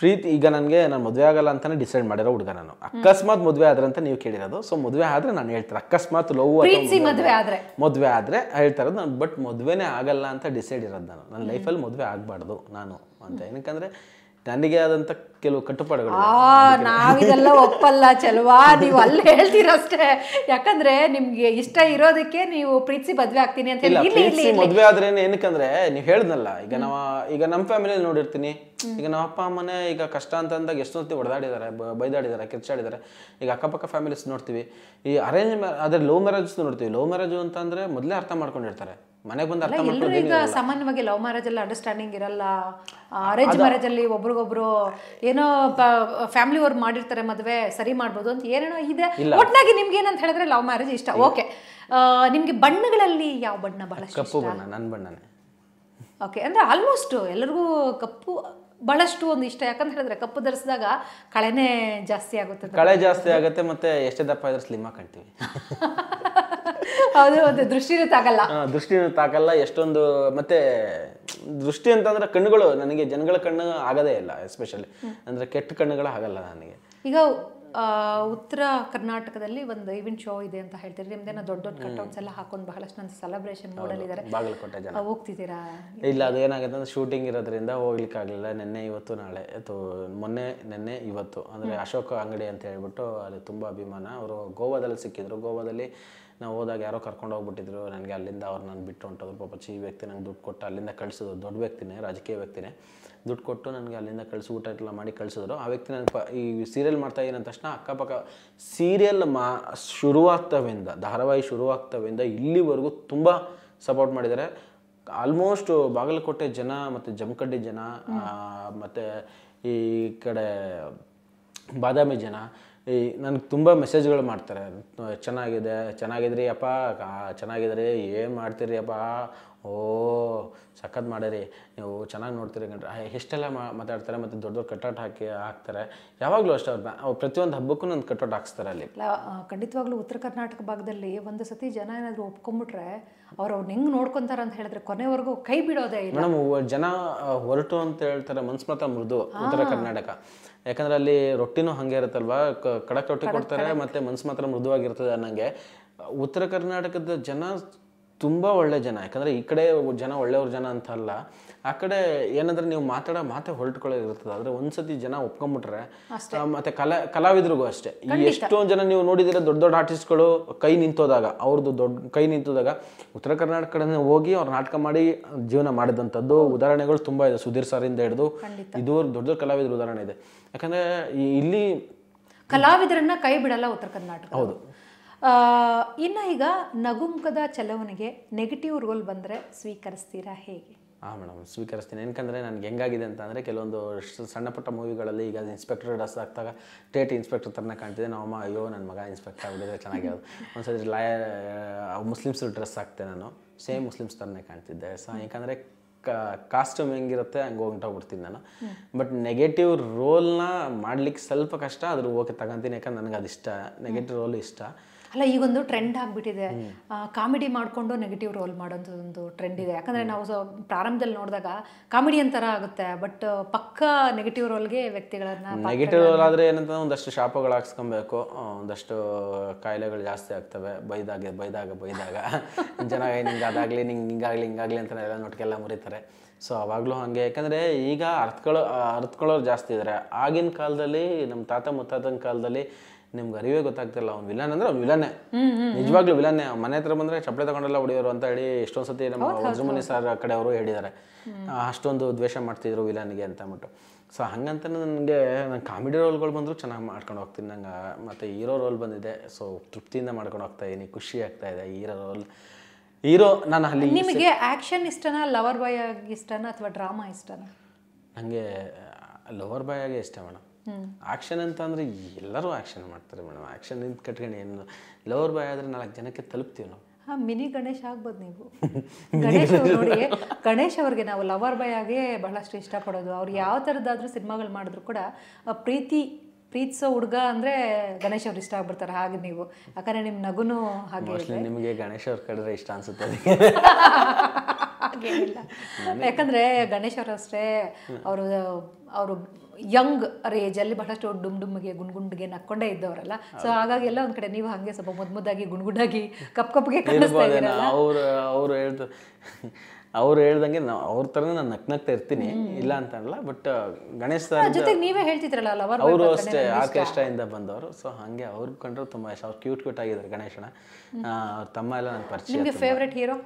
ಪ್ರೀತಿ ಈಗ ನನಗೆ ನಾನು ಮದುವೆ ಆಗಲ್ಲ ಅಂತಾನೆ ಡಿಸೈಡ್ ಮಾಡಿರೋ ಹುಡುಗ ನಾನು ಅಕಸ್ಮಾತ್ ಮದುವೆ ಆದ್ರೆ ಅಂತ ನೀವು ಕೇಳಿರೋದು ಸೊ ಮದುವೆ ಆದ್ರೆ ನಾನು ಹೇಳ್ತಾರೆ ಅಕಸ್ಮಾತ್ ಲವ್ ಮದುವೆ ಆದ್ರೆ ಮದುವೆ ಆದ್ರೆ ಹೇಳ್ತಾರದು ನಾನು ಬಟ್ ಮದುವೆನೇ ಆಗಲ್ಲ ಅಂತ ಡಿಸೈಡ್ ಇರೋದು ನಾನು ನನ್ನ ಲೈಫಲ್ಲಿ ಮದುವೆ ಆಗಬಾರ್ದು ನಾನು ಅಂತ ಏನಕ್ಕಂದ್ರೆ ನನಗೆ ಆದಂತ ಕೆಲವು ಕಟ್ಟುಪಾಡುಗಳು ನಾವಿದೆಲ್ಲ ಒಪ್ಪಲ್ಲ ಚಲ್ವಾ ನೀವು ಅಲ್ಲಿ ಹೇಳ್ತೀರಷ್ಟೇ ಯಾಕಂದ್ರೆ ನಿಮ್ಗೆ ಇಷ್ಟ ಇರೋದಕ್ಕೆ ನೀವು ಪ್ರೀತಿ ಮದ್ವೆ ಆಗ್ತೀನಿ ಅಂತ ಹೇಳಿ ಮದ್ವೆ ಆದ್ರೆ ಏನಕ್ಕಂದ್ರೆ ನೀವು ಹೇಳ್ದಲ್ಲ ಈಗ ನಾವ ಈಗ ನಮ್ಮ ಫ್ಯಾಮಿಲಿ ನೋಡಿರ್ತೀನಿ ಈಗ ನಮ್ಮ ಅಪ್ಪ ಅಮ್ಮನೆ ಈಗ ಕಷ್ಟ ಅಂತ ಅಂದಾಗ ಎಷ್ಟೊತ್ತಿ ಹೊಡೆದಾಡಿದ್ದಾರೆ ಬೈದಾಡಿದ್ದಾರೆ ಕಿರ್ಚಾಡಿದ್ದಾರೆ ಈಗ ಅಕ್ಕಪಕ್ಕ ಫ್ಯಾಮಿಲೀಸ್ ನೋಡ್ತೀವಿ ಈ ಅರೇಂಜ್ ಅದ್ರ ಲವ್ ಮ್ಯಾರೇಜ್ ನೋಡ್ತೀವಿ ಲವ್ ಮ್ಯಾರೇಜ್ ಅಂತಂದ್ರೆ ಮೊದಲೇ ಅರ್ಥ ಮಾಡ್ಕೊಂಡಿರ್ತಾರೆ ಮನೆಗೆ ಬಂದ ಅರ್ಥ ಮಾಡ್ಕೊಳ್ಳೋದು ಈಗ ಸಾಮಾನ್ಯವಾಗಿ ಲವ್ ಮ್ಯಾರೇಜ್ ಅಲ್ಲಿ ಅಂಡರ್ಸ್ಟ್ಯಾಂಡಿಂಗ್ ಇರಲ್ಲ ಅರೇಂಜ್ ಮ್ಯಾರೇಜ್ ಅಲ್ಲಿ ಒಬ್ರಿಗೊಬ್ರು ಏನೋ ಫ್ಯಾಮಿಲಿ ಅವ್ರು ಮಾಡಿರ್ತಾರೆ ಮದುವೆ ಸರಿ ಮಾಡ್ಬೋದು ಅಂತ ಏನೇನೋ ಇದೆ ಒಟ್ಟಾಗಿ ನಿಮ್ಗೆ ಏನಂತ ಹೇಳಿದ್ರೆ ಲವ್ ಮ್ಯಾರೇಜ್ ಇಷ್ಟ ಓಕೆ ನಿಮ್ಗೆ ಬಣ್ಣಗಳಲ್ಲಿ ಯಾವ ಬಣ್ಣ ಬಹಳ ಕಪ್ಪು ಬಣ್ಣ ನನ್ನ ಬಣ್ಣನೇ ಓಕೆ ಅಂದ್ರೆ ಆಲ್ಮೋಸ್ಟ್ ಎಲ್ಲರಿಗೂ ಕಪ್ಪು ಬಹಳಷ್ಟು ಒಂದು ಇಷ್ಟ ಯಾಕಂತ ಹೇಳಿದ್ರೆ ಕಪ್ಪು ಧರಿಸಿದಾಗ ಕಳೆನೇ ಜಾಸ್ತಿ ಆಗುತ್ತೆ ಕಳೆ ಜಾಸ್ತಿ ಆಗುತ್ತೆ ಮತ್ತೆ ಎಷ್ಟೇ ದಪ್ಪ ಇದ್ರೆ ಸ್ಲಿಮ್ ಕಾಣ್ತೀವಿ ಹೌದು ತಾಕಲ್ಲ ದೃಷ್ಟಿನೂ ತಾಕಲ್ಲ ಎಷ್ಟೊಂದು ಮತ್ತೆ ದೃಷ್ಟಿ ಅಂತಂದ್ರೆ ಕಣ್ಣುಗಳು ನನಗೆ ಜನಗಳ ಕಣ್ಣು ಆಗದೇ ಇಲ್ಲ ಎಸ್ಪೆಷಲಿ ಅಂದ್ರೆ ಕೆಟ್ಟ ಕಣ್ಣುಗಳು ಆಗಲ್ಲ ನನಗೆ ಈಗ ಉತ್ತರ ಕರ್ನಾಟಕದಲ್ಲಿ ಒಂದು ಈವೆಂಟ್ ಶೋ ಇದೆ ಅಂತ ಹೇಳ್ತೀರಿ ನಿಮ್ದೇನೋ ದೊಡ್ಡ ದೊಡ್ಡ ಕಟ್ಔಟ್ಸ್ ಎಲ್ಲ ಹಾಕೊಂಡು ಬಹಳಷ್ಟು ನನ್ನ ಸೆಲೆಬ್ರೇಷನ್ ಮೋಡಲ್ ಇದ್ದಾರೆ ಬಾಗಲಕೋಟೆ ಜನ ಹೋಗ್ತಿದ್ದೀರಾ ಇಲ್ಲ ಅದು ಏನಾಗುತ್ತೆ ಅಂದ್ರೆ ಶೂಟಿಂಗ್ ಇರೋದ್ರಿಂದ ಆಗಲಿಲ್ಲ ನಿನ್ನೆ ಇವತ್ತು ನಾಳೆ ಅಥವಾ ಮೊನ್ನೆ ನಿನ್ನೆ ಇವತ್ತು ಅಂದ್ರೆ ಅಶೋಕ ಅಂಗಡಿ ಅಂತ ಹೇಳ್ಬಿಟ್ಟು ಅಲ್ಲಿ ತುಂಬಾ ಅಭಿಮಾನ ಅವರು ಗೋವಾದಲ್ಲಿ ಸಿಕ್ಕಿದ್ರು ಗೋವಾದಲ್ಲಿ ನಾವು ಹೋದಾಗ ಯಾರೋ ಕರ್ಕೊಂಡು ಹೋಗ್ಬಿಟ್ಟಿದ್ರು ನನಗೆ ಅಲ್ಲಿಂದ ಅವ್ರು ನಾನು ಬಿಟ್ಟು ಹೊಂಟೋದ್ರು ಪಾಪ ಚೀ ವ್ಯಕ್ತಿ ನಂಗೆ ದುಡ್ಡು ಕೊಟ್ಟು ಅಲ್ಲಿಂದ ಕಳಿಸೋದು ದೊಡ್ಡ ವ್ಯಕ್ತಿನೇ ರಾಜಕೀಯ ವ್ಯಕ್ತಿನೇ ದುಡ್ಡು ಕೊಟ್ಟು ನನಗೆ ಅಲ್ಲಿಂದ ಕಳಿಸಿ ಊಟ ಎಲ್ಲ ಮಾಡಿ ಕಳಿಸಿದ್ರು ಆ ವ್ಯಕ್ತಿ ನನ್ನ ಪ ಈ ಸೀರಿಯಲ್ ಮಾಡ್ತಾ ಇದ್ದೀನಿ ತಕ್ಷಣ ಅಕ್ಕಪಕ್ಕ ಸೀರಿಯಲ್ ಮಾ ಶುರುವಾಗ್ತವಿಂದ ಧಾರಾವಾಹಿ ಶುರುವಾಗ್ತವಿಂದ ಇಲ್ಲಿವರೆಗೂ ತುಂಬ ಸಪೋರ್ಟ್ ಮಾಡಿದ್ದಾರೆ ಆಲ್ಮೋಸ್ಟ್ ಬಾಗಲಕೋಟೆ ಜನ ಮತ್ತು ಜಮಕಡ್ಡಿ ಜನ ಮತ್ತು ಈ ಕಡೆ ಬಾದಾಮಿ ಜನ ಈ ನನಗೆ ತುಂಬ ಮೆಸೇಜ್ಗಳು ಮಾಡ್ತಾರೆ ಚೆನ್ನಾಗಿದೆ ಚೆನ್ನಾಗಿದ್ರಿ ಅಪ್ಪ ಚೆನ್ನಾಗಿದ್ರಿ ಏನು ಮಾಡ್ತೀರಿ ಅಪ್ಪ ಓ ಸಖತ್ ಮಾಡಿರಿ ನೀವು ಚೆನ್ನಾಗಿ ನೋಡ್ತೀರಿ ಕಣ್ರಿ ಎಷ್ಟೆಲ್ಲ ಮಾತಾಡ್ತಾರೆ ಮತ್ತು ದೊಡ್ಡ ದೊಡ್ಡ ಕಟೌಟ್ ಹಾಕಿ ಹಾಕ್ತಾರೆ ಯಾವಾಗಲೂ ಅಷ್ಟೇ ಅವ್ರ ಪ್ರತಿಯೊಂದು ಹಬ್ಬಕ್ಕೂ ಒಂದು ಕಟೌಟ್ ಹಾಕ್ಸ್ತಾರೆ ಅಲ್ಲಿ ಖಂಡಿತವಾಗ್ಲೂ ಉತ್ತರ ಕರ್ನಾಟಕ ಭಾಗದಲ್ಲಿ ಒಂದು ಸತಿ ಜನ ಏನಾದರೂ ಒಪ್ಕೊಂಡ್ಬಿಟ್ರೆ ಅವ್ರು ಅವ್ರು ಹೆಂಗೆ ನೋಡ್ಕೊತಾರೆ ಅಂತ ಹೇಳಿದ್ರೆ ಕೊನೆವರೆಗೂ ಕೈ ಬಿಡೋದೇ ಮೇಡಮ್ ಜನ ಹೊರಟು ಅಂತ ಹೇಳ್ತಾರೆ ಮನ್ಸು ಮಾತ್ರ ಮೃದು ಉತ್ತರ ಕರ್ನಾಟಕ ಯಾಕಂದ್ರೆ ಅಲ್ಲಿ ರೊಟ್ಟಿನೂ ಹಂಗೆ ಇರುತ್ತಲ್ವಾ ಕಡಕ್ ರೊಟ್ಟಿ ಕೊಡ್ತಾರೆ ಮತ್ತೆ ಮನ್ಸು ಮಾತ್ರ ಮೃದುವಾಗಿರ್ತದೆ ಅನ್ನಂಗೆ ಉತ್ತರ ಕರ್ನಾಟಕದ ಜನ ತುಂಬ ಒಳ್ಳೆ ಜನ ಯಾಕಂದರೆ ಈ ಕಡೆ ಜನ ಒಳ್ಳೆಯವ್ರ ಜನ ಅಂತಲ್ಲ ಆ ಕಡೆ ಏನಂದ್ರೆ ನೀವು ಮಾತಾಡೋ ಮಾತೆ ಹೊರಟ್ಕೊಳ್ಳೋದಿರ್ತದೆ ಆದರೆ ಒಂದ್ಸತಿ ಜನ ಒಪ್ಕೊಂಡ್ಬಿಟ್ರೆ ಮತ್ತು ಕಲಾ ಕಲಾವಿದ್ರಿಗೂ ಅಷ್ಟೇ ಎಷ್ಟೊಂದು ಜನ ನೀವು ನೋಡಿದರೆ ದೊಡ್ಡ ದೊಡ್ಡ ಆರ್ಟಿಸ್ಟ್ಗಳು ಕೈ ನಿಂತೋದಾಗ ಅವ್ರದ್ದು ದೊಡ್ಡ ಕೈ ನಿಂತೋದಾಗ ಉತ್ತರ ಕರ್ನಾಟಕ ಕಡೆ ಹೋಗಿ ಅವ್ರು ನಾಟಕ ಮಾಡಿ ಜೀವನ ಮಾಡಿದಂಥದ್ದು ಉದಾಹರಣೆಗಳು ತುಂಬ ಇದೆ ಸುಧೀರ್ ಸಾರಿಂದ ಹಿಡಿದು ಇದು ದೊಡ್ಡ ದೊಡ್ಡ ಕಲಾವಿದ್ರ ಉದಾಹರಣೆ ಇದೆ ಯಾಕಂದರೆ ಇಲ್ಲಿ ಕಲಾವಿದರನ್ನ ಕೈ ಬಿಡಲ್ಲ ಉತ್ತರ ಕರ್ನಾಟಕ ಹೌದು ಇನ್ನು ಈಗ ನಗುಮುಖದ ಚಲವಣಿಗೆ ನೆಗೆಟಿವ್ ರೋಲ್ ಬಂದರೆ ಸ್ವೀಕರಿಸ್ತೀರಾ ಹೇಗೆ ಹಾಂ ಮೇಡಮ್ ಸ್ವೀಕರಿಸ್ತೀನಿ ಏನಕಂದರೆ ನನಗೆ ಹೆಂಗಾಗಿದೆ ಅಂತಂದರೆ ಕೆಲವೊಂದು ಸಣ್ಣಪುಟ್ಟ ಮೂವಿಗಳಲ್ಲಿ ಈಗ ಇನ್ಸ್ಪೆಕ್ಟರ್ ಡ್ರೆಸ್ ಹಾಕ್ತಾಗ ಸ್ಟೇಟ್ ಇನ್ಸ್ಪೆಕ್ಟರ್ ಥರನೇ ಕಾಣ್ತಿದೆ ನಮ್ಮ ಅಮ್ಮ ಅಯ್ಯೋ ನನ್ನ ಮಗ ಇನ್ಸ್ಪೆಕ್ಟರ್ ಆಗಿಬಿಟ್ಟಿದ್ರೆ ಚೆನ್ನಾಗಿರೋದು ಒಂದು ಸರಿ ಲಾಯರ್ ಮುಸ್ಲಿಮ್ಸ್ ಡ್ರೆಸ್ ಹಾಕ್ತೆ ನಾನು ಸೇಮ್ ಮುಸ್ಲಿಮ್ಸ್ ಥರನೇ ಕಾಣ್ತಿದ್ದೆ ಸೊ ಯಾಕಂದರೆ ಕಾಸ್ಟ್ಯೂಮ್ ಹೆಂಗಿರುತ್ತೆ ಹಂಗೆ ಹೋಗ್ಬಿಡ್ತೀನಿ ನಾನು ಬಟ್ ನೆಗೆಟಿವ್ ರೋಲ್ನ ಮಾಡ್ಲಿಕ್ಕೆ ಸ್ವಲ್ಪ ಕಷ್ಟ ಆದರೂ ಓಕೆ ತಗೊಂತೀನಿ ಯಾಕಂದ್ರೆ ನನಗೆ ಅದು ಇಷ್ಟ ನೆಗೆಟಿವ್ ರೋಲ್ ಇಷ್ಟ ಅಲ್ಲ ಈಗೊಂದು ಟ್ರೆಂಡ್ ಆಗಿಬಿಟ್ಟಿದೆ ಕಾಮಿಡಿ ಮಾಡಿಕೊಂಡು ನೆಗೆಟಿವ್ ರೋಲ್ ಮಾಡೋಂಥದ್ದೊಂದು ಟ್ರೆಂಡ್ ಇದೆ ಯಾಕಂದರೆ ನಾವು ಪ್ರಾರಂಭದಲ್ಲಿ ನೋಡಿದಾಗ ಕಾಮಿಡಿಯನ್ ಥರ ಆಗುತ್ತೆ ಬಟ್ ಪಕ್ಕ ನೆಗೆಟಿವ್ ರೋಲ್ಗೆ ವ್ಯಕ್ತಿಗಳನ್ನು ನೆಗೆಟಿವ್ ರೋಲ್ ಆದರೆ ಏನಂತಂದ್ರೆ ಒಂದಷ್ಟು ಶಾಪಗಳು ಹಾಕ್ಸ್ಕೊಬೇಕು ಒಂದಷ್ಟು ಕಾಯಿಲೆಗಳು ಜಾಸ್ತಿ ಆಗ್ತವೆ ಬೈದಾಗೆ ಬೈದಾಗ ಬೈದಾಗ ಜನ ನಿಂಗೆ ಅದಾಗಲಿ ನಿಂಗೆ ಹಿಂಗಾಗಲಿ ಹಿಂಗಾಗಲಿ ಅಂತ ಎಲ್ಲ ನೋಟಕ್ಕೆಲ್ಲ ಮುರಿತಾರೆ ಸೊ ಅವಾಗಲೂ ಹಾಗೆ ಯಾಕಂದರೆ ಈಗ ಅರ್ಥಗಳು ಅರ್ಥಗಳು ಜಾಸ್ತಿ ಇದ್ದಾರೆ ಆಗಿನ ಕಾಲದಲ್ಲಿ ನಮ್ಮ ತಾತ ಮುತ್ತಾತನ ಕಾಲದಲ್ಲಿ ನಿಮ್ಗೆ ಅರಿವೇ ಗೊತ್ತಾಗ್ತಿಲ್ಲ ಅವ್ನು ವಿಲನ್ ಅಂದ್ರೆ ಅವ್ನು ವಿಲನ್ನೇ ನಿಜವಾಗ್ಲೂ ವಿಲನ್ ಮನೆ ಹತ್ರ ಬಂದ್ರೆ ಚಪ್ಪಳೆ ತಗೊಂಡೆಲ್ಲ ಹೊಡಿಯೋರು ಅಂತ ಹೇಳಿ ಎಷ್ಟೊಂದು ಸತಿ ನಮ್ಮ ವಜ್ರಮುನಿ ಸರ್ ಕಡೆ ಅವರು ಹೇಳಿದ್ದಾರೆ ಅಷ್ಟೊಂದು ದ್ವೇಷ ಮಾಡ್ತಿದ್ರು ವಿಲನ್ಗೆ ಅಂತ ಅಂದ್ಬಿಟ್ಟು ಸೊ ಹಂಗಂತ ನನಗೆ ನಾನು ಕಾಮಿಡಿ ರೋಲ್ಗಳು ಬಂದರೂ ಚೆನ್ನಾಗಿ ಮಾಡ್ಕೊಂಡು ಹೋಗ್ತೀನಿ ನಂಗೆ ಮತ್ತು ಹೀರೋ ರೋಲ್ ಬಂದಿದೆ ಸೊ ತೃಪ್ತಿಯಿಂದ ಮಾಡ್ಕೊಂಡು ಹೋಗ್ತಾ ಇದ್ದೀನಿ ಖುಷಿ ಆಗ್ತಾ ಇದೆ ಹೀರೋ ರೋಲ್ ಹೀರೋ ನಾನು ಅಲ್ಲಿ ನಿಮಗೆ ಆ್ಯಕ್ಷನ್ ಇಷ್ಟನಾ ಲವರ್ ಬಾಯ್ ಆಗಿ ಇಷ್ಟನಾ ಅಥವಾ ಡ್ರಾಮಾ ಇಷ್ಟನಾ ನನಗೆ ಲವರ್ ಬಾಯ್ ಆಗಿ ಇಷ್ಟ ಮೇಡಮ್ ಆಕ್ಷನ್ ಅಂತ ಅಂದರೆ ಎಲ್ಲರೂ ಆಕ್ಷನ್ ಮಾಡ್ತಾರೆ ಮೇಡಮ್ ಆಕ್ಷನ್ ನಿಂತು ಕಟ್ಕೊಂಡು ಏನು ಲವರ್ ಬಾಯ್ ಆದ್ರೆ ನಾಲ್ಕು ಜನಕ್ಕೆ ತಲುಪ್ತೀವಿ ನಾವು ಹಾಂ ಮಿನಿ ಗಣೇಶ್ ಆಗ್ಬೋದು ನೀವು ಗಣೇಶ್ ನೋಡಿ ಗಣೇಶ್ ಅವ್ರಿಗೆ ನಾವು ಲವರ್ ಬಾಯ್ ಆಗಿ ಬಹಳಷ್ಟು ಇಷ್ಟಪಡೋದು ಅವ್ರು ಯಾವ ಥರದ್ದಾದರೂ ಸಿನಿಮಾಗಳು ಮಾಡಿದ್ರು ಕೂಡ ಪ್ರೀತಿ ಪ್ರೀತಿಸೋ ಹುಡುಗ ಅಂದ್ರೆ ಗಣೇಶ್ ಅವ್ರು ಇಷ್ಟ ಆಗ್ಬಿಡ್ತಾರೆ ಹಾಗೆ ನೀವು ಯಾಕಂದ್ರೆ ನಿಮ್ಮ ನಗುನು ಹಾಗೆ ನಿಮಗೆ ಗಣೇಶ್ ಅವ್ರ ಕಡೆ ಇಷ್ಟ ಅನ್ಸುತ್ತೆ ಹಾಗೇನಿಲ್ಲ ಯಾಕಂದ್ರೆ ಗಣೇಶ್ ಅವರು ಅಷ್ಟೇ ಅವರು ಅವರು ಯಂಗ್ ರೇಜ್ ಅಲ್ಲಿ ಬಹಳಷ್ಟು ಡುಮ್ ಡುಮ್ಗೆ ಗುಂಡ್ಗುಂಡ್ಗೆ ನಕ್ಕೊಂಡೇ ಇದ್ದವರಲ್ಲ ಸೊ ಹಾಗಾಗಿ ಎಲ್ಲ ಒಂದ್ ಕಡೆ ನೀವು ಹಂಗೆ ಸ್ವಲ್ಪ ಮುದ್ ಮುದ್ದಾಗಿ ಗುಂಡ್ಗುಂಡಾಗಿ ಕಪ್ ಕಪ್ಗೆ ಅವ್ರು ಅವ್ರು ಹೇಳ್ದ ಅವ್ರು ಹೇಳ್ದಂಗೆ ಅವ್ರ ತರನೇ ನಾನು ನಕ್ ನಗ್ತಾ ಇರ್ತೀನಿ ಇಲ್ಲ ಅಲ್ಲ ಬಟ್ ಗಣೇಶ್ ಜೊತೆಗೆ ನೀವೇ ಹೇಳ್ತಿದ್ರಲ್ಲ ಲವರ್ ಅವರು ಅಷ್ಟೇ ಇಂದ ಬಂದವರು ಸೊ ಹಂಗೆ ಅವ್ರ ಕಂಡ್ರು ತುಂಬ ಇಷ್ಟ ಅವ್ರು ಕ್ಯೂಟ್ ಕ್ಯೂಟ್ ಆಗಿದ್ದಾರೆ ಗಣೇಶನ ಅವ್ರ ತಮ್ಮ ಎಲ್ಲ ನನ್ನ ಪರಿಚಯ ನಿಮಗೆ ಫೇವ್ರೆಟ್ ಹೀರೋ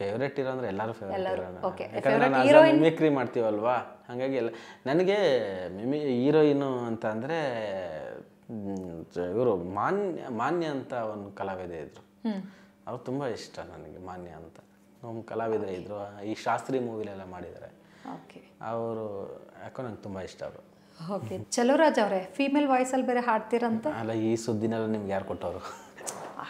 ಫೇವ್ರೆಟ್ ಇರೋ ಅಂದ್ರೆ ಎಲ್ಲರೂ ಎಲ್ಲರೂ ಓಕೆ ಫೇವ್ರೆಟ್ ಮಿಮಿಕ್ರಿ ಮಾಡ್ತೀವಲ್ವಾ ಹಾಗಾಗಿ ಎಲ್ಲ ನನಗೆ ಮಿಮಿ ಹೀರೋಯಿನು ಅಂತ ಅಂದರೆ ಇವರು ಮಾನ್ಯ ಮಾನ್ಯ ಅಂತ ಒಂದು ಕಲಾವಿದೆ ಇದ್ರು ಅವ್ರು ತುಂಬ ಇಷ್ಟ ನನಗೆ ಮಾನ್ಯ ಅಂತ ಒಂದು ಕಲಾವಿದರೆ ಇದ್ರು ಈ ಶಾಸ್ತ್ರಿ ಮೂವಿಲೆಲ್ಲ ಮಾಡಿದ್ದಾರೆ ಅವರು ಯಾಕೋ ನಂಗೆ ತುಂಬ ಇಷ್ಟ ಅವರು ಓಕೆ ಚಲೋರಾಜ್ ಅವರೇ ಫೀಮೇಲ್ ವಾಯ್ಸಲ್ಲಿ ಬೇರೆ ಹಾಡ್ತೀರಂತ ಅಲ್ಲ ಈ ಸುದ್ದಿನೆಲ್ಲ ನಿಮ್ಗೆ ಯಾರು ಕೊಟ್ಟವರು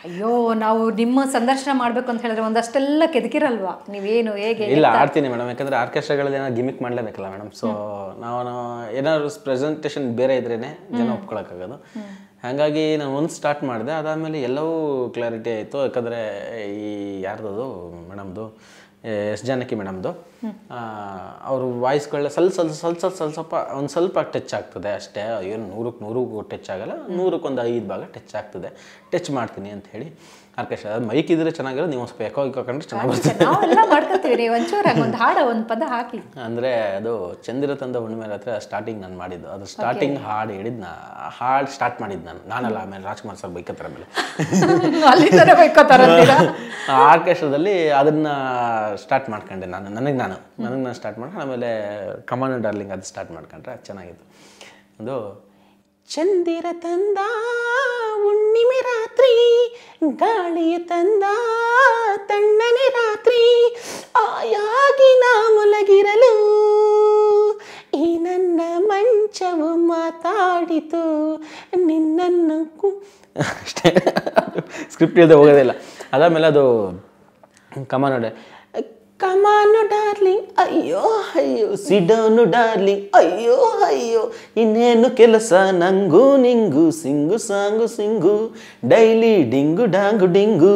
ಅಯ್ಯೋ ನಾವು ನಿಮ್ಮ ಸಂದರ್ಶನ ಮಾಡಬೇಕು ಅಂತ ಹೇಳಿದ್ರೆ ಒಂದಷ್ಟೆಲ್ಲ ಕೆದಕಿರಲ್ವಾ ನೀವೇನು ಹೇಗೆ ಇಲ್ಲ ಆಡ್ತೀನಿ ಮೇಡಮ್ ಯಾಕಂದರೆ ಆರ್ಕೆಸ್ಟ್ರಾಗಳಲ್ಲಿ ಏನೋ ಗಿಮಿಕ್ ಮಾಡಲೇಬೇಕಲ್ಲ ಮೇಡಮ್ ಸೊ ನಾನು ಏನಾದ್ರು ಪ್ರೆಸೆಂಟೇಷನ್ ಬೇರೆ ಇದ್ರೇ ಜನ ಒಪ್ಕೊಳಕ್ಕಾಗೋದು ಹಾಗಾಗಿ ನಾನು ಒಂದು ಸ್ಟಾರ್ಟ್ ಮಾಡಿದೆ ಅದಾದಮೇಲೆ ಎಲ್ಲವೂ ಕ್ಲಾರಿಟಿ ಆಯಿತು ಯಾಕಂದರೆ ಈ ಯಾರ್ದದು ಮೇಡಮ್ದು ಎಸ್ ಜಾನಕಿ ಮೇಡಮ್ದು ಅವರು ವಾಯ್ಸ್ಗಳನ್ನ ಸ್ವಲ್ಪ ಸ್ವಲ್ಪ ಸ್ವಲ್ಪ ಸ್ವಲ್ಪ ಸ್ವಲ್ಪ ಒಂದು ಸ್ವಲ್ಪ ಟಚ್ ಆಗ್ತದೆ ಅಷ್ಟೇ ಏನು ನೂರಕ್ಕೆ ನೂರಿಗೂ ಟಚ್ ಆಗಲ್ಲ ನೂರಕ್ಕೊಂದು ಐದು ಭಾಗ ಟಚ್ ಆಗ್ತದೆ ಟಚ್ ಮಾಡ್ತೀನಿ ಅಂತ ಹೇಳಿ ಆರ್ಕೆಸ್ಟ್ರಾ ಅದು ಮೈಕ್ ಇದ್ರೆ ಚೆನ್ನಾಗಿರೋ ನೀವು ಸ್ವಲ್ಪ ಎಕೋ ಹಾಕೊಂಡ್ರೆ ಚೆನ್ನಾಗಿ ಒಂದು ಪದ ಹಾಕಿ ಅಂದರೆ ಅದು ಚಂದಿರ ತಂದ ಹುಣ್ಣಿಮೆ ಹತ್ರ ಸ್ಟಾರ್ಟಿಂಗ್ ನಾನು ಮಾಡಿದ್ದು ಅದು ಸ್ಟಾರ್ಟಿಂಗ್ ಹಾಡು ಹೇಳಿದ್ನ ನಾ ಹಾಡು ಸ್ಟಾರ್ಟ್ ಮಾಡಿದ್ದು ನಾನು ನಾನಲ್ಲ ಆಮೇಲೆ ರಾಜ್ಕುಮಾರ್ ಸರ್ ಬೈಕೋತಾರ ಮೇಲೆ ಆರ್ಕೆಸ್ಟ್ರಾದಲ್ಲಿ ಅದನ್ನು ಸ್ಟಾರ್ಟ್ ಮಾಡ್ಕೊಂಡೆ ನಾನು ನನಗೆ ಮಾಡೋಣ ನನಗೆ ನಾನು ಸ್ಟಾರ್ಟ್ ಮಾಡೋಣ ಆಮೇಲೆ ಕಮಾನ ಡಾರ್ಲಿಂಗ್ ಅದು ಸ್ಟಾರ್ಟ್ ಮಾಡ್ಕೊಂಡ್ರೆ ಅದು ಚೆನ್ನಾಗಿತ್ತು ಒಂದು ಚಂದಿರ ತಂದ ಹುಣ್ಣಿಮೆ ರಾತ್ರಿ ಗಾಳಿಯ ತಂದ ತಣ್ಣನೆ ರಾತ್ರಿ ಆಯಾಗಿ ನಾ ಮುಲಗಿರಲು ಈ ನನ್ನ ಮಂಚವು ಮಾತಾಡಿತು ನಿನ್ನನ್ನು ಅಷ್ಟೇ ಸ್ಕ್ರಿಪ್ಟ್ ಇಲ್ಲದೆ ಹೋಗೋದಿಲ್ಲ ಅದಾದಮೇಲೆ ಅದು ಕಮಾನಡೆ ಕಮಾನು ಡಾರ್ಲಿಂಗ್ oh, ಅಯ್ಯೋ ಅಯ್ಯೋ ಸಿಡೋನು ಡಾರ್ಲಿಂಗ್ oh, ಅಯ್ಯೋ ಅಯ್ಯೋ ಇನ್ನೇನು ಕೆಲಸ ನಂಗೂ ನಿಂಗು sing song sing daily ding dong ding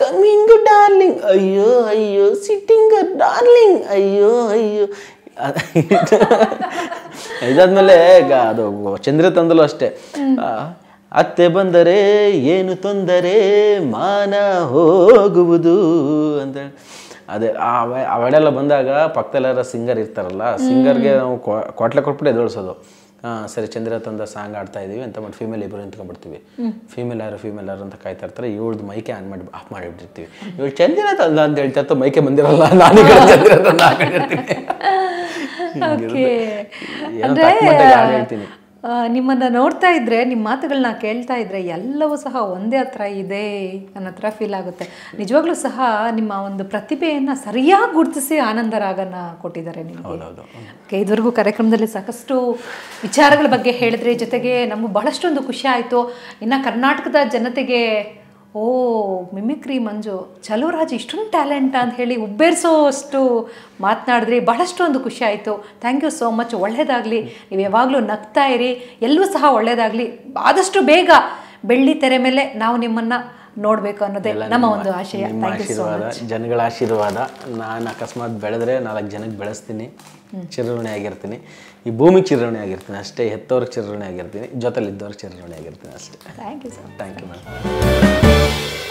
coming darling oh, ಅಯ್ಯೋ ಅಯ್ಯೋ ಸಿಟ್ಟಿಂಗ್ ಡಾರ್ಲಿಂಗ್ ಅಯ್ಯೋ ಅಯ್ಯೋ ಇದಾದ್ಮೇಲೆ ಅದು ಚಂದ್ರ ತಂದಲು ಅಷ್ಟೇ ಅತ್ತೆ ಬಂದರೆ ಏನು ತೊಂದರೆ ಮಾನ ಹೋಗುವುದು ಅಂತ ಅದೇ ಆ ಅವೆಡೆಲ್ಲ ಬಂದಾಗ ಪಕ್ಕದಲ್ಲಾರ ಸಿಂಗರ್ ಇರ್ತಾರಲ್ಲ ಸಿಂಗರ್ಗೆ ನಾವು ಕೊಟ್ಲೆ ಕೊಟ್ಬಿಟ್ಟು ಎದುರಿಸೋದು ಹಾಂ ಸರಿ ಚಂದ್ರ ತಂದ ಸಾಂಗ್ ಆಡ್ತಾ ಇದೀವಿ ಅಂತ ಮಾಡಿ ಫೀಮೇಲ್ ಇಬ್ಬರು ನಿಂತ್ಕೊಂಡ್ಬಿಡ್ತೀವಿ ಫೀಮೇಲ್ ಯಾರು ಫೀಮೇಲ್ ಯಾರು ಅಂತ ಕಾಯ್ತಾ ಇರ್ತಾರೆ ಇವಳ್ದು ಮೈಕೆ ಆನ್ ಮಾಡಿ ಆಫ್ ಮಾಡಿಬಿಟ್ಟಿರ್ತೀವಿ ಇವಳು ಚಂದ್ರ ತಂದ ಅಂತ ಹೇಳ್ತಾ ಇತ್ತು ಮೈಕೆ ಬಂದಿರಲ್ಲ ನಾನು ಚಂದಿರ ತಂದ ಹಾಕೊಂಡಿರ್ತೀನಿ ಹೇಳ್ತೀನಿ ನಿಮ್ಮನ್ನು ನೋಡ್ತಾ ಇದ್ದರೆ ನಿಮ್ಮ ಮಾತುಗಳನ್ನ ಕೇಳ್ತಾ ಇದ್ದರೆ ಎಲ್ಲವೂ ಸಹ ಒಂದೇ ಹತ್ರ ಇದೆ ನನ್ನ ಹತ್ರ ಫೀಲ್ ಆಗುತ್ತೆ ನಿಜವಾಗ್ಲೂ ಸಹ ನಿಮ್ಮ ಒಂದು ಪ್ರತಿಭೆಯನ್ನು ಸರಿಯಾಗಿ ಗುರುತಿಸಿ ಆನಂದ ಕೊಟ್ಟಿದ್ದಾರೆ ನಿಮಗೆ ಓಕೆ ಇದುವರೆಗೂ ಕಾರ್ಯಕ್ರಮದಲ್ಲಿ ಸಾಕಷ್ಟು ವಿಚಾರಗಳ ಬಗ್ಗೆ ಹೇಳಿದ್ರೆ ಜೊತೆಗೆ ನಮಗೆ ಬಹಳಷ್ಟೊಂದು ಖುಷಿ ಆಯಿತು ಇನ್ನು ಕರ್ನಾಟಕದ ಜನತೆಗೆ ಓ ಮಿಮಿಕ್ರಿ ಮಂಜು ಚಲುವರಾಜ್ ಇಷ್ಟೊಂದು ಟ್ಯಾಲೆಂಟ್ ಅಂತ ಹೇಳಿ ಉಬ್ಬೇರಿಸೋ ಅಷ್ಟು ಮಾತನಾಡಿದ್ರಿ ಬಹಳಷ್ಟು ಒಂದು ಖುಷಿ ಆಯಿತು ಥ್ಯಾಂಕ್ ಯು ಸೋ ಮಚ್ ಒಳ್ಳೆಯದಾಗಲಿ ನೀವು ಯಾವಾಗಲೂ ನಗ್ತಾ ಇರಿ ಎಲ್ಲೂ ಸಹ ಒಳ್ಳೆಯದಾಗಲಿ ಆದಷ್ಟು ಬೇಗ ಬೆಳ್ಳಿ ತೆರೆ ಮೇಲೆ ನಾವು ನಿಮ್ಮನ್ನು ನೋಡ್ಬೇಕು ಅನ್ನೋದೇ ನಮ್ಮ ಒಂದು ಆಶಯ ಆಶೀರ್ವಾದ ಜನಗಳ ಆಶೀರ್ವಾದ ನಾನು ಅಕಸ್ಮಾತ್ ಬೆಳೆದ್ರೆ ನಾಲ್ಕು ಜನಕ್ಕೆ ಬೆಳೆಸ್ತೀನಿ ಚಿರಋಣಿ ಆಗಿರ್ತೀನಿ ಈ ಭೂಮಿ ಚಿರಋಣಿ ಆಗಿರ್ತೀನಿ ಅಷ್ಟೇ ಹೆತ್ತವ್ರಿಗೆ ಚಿರಋಣಿ ಆಗಿರ್ತೀನಿ ಜೊತೆಲಿದ್ದವ್ರ ಚಿರಋಣಿ ಆಗಿರ್ತೀನಿ ಅಷ್ಟೇ thank you sir thank you madam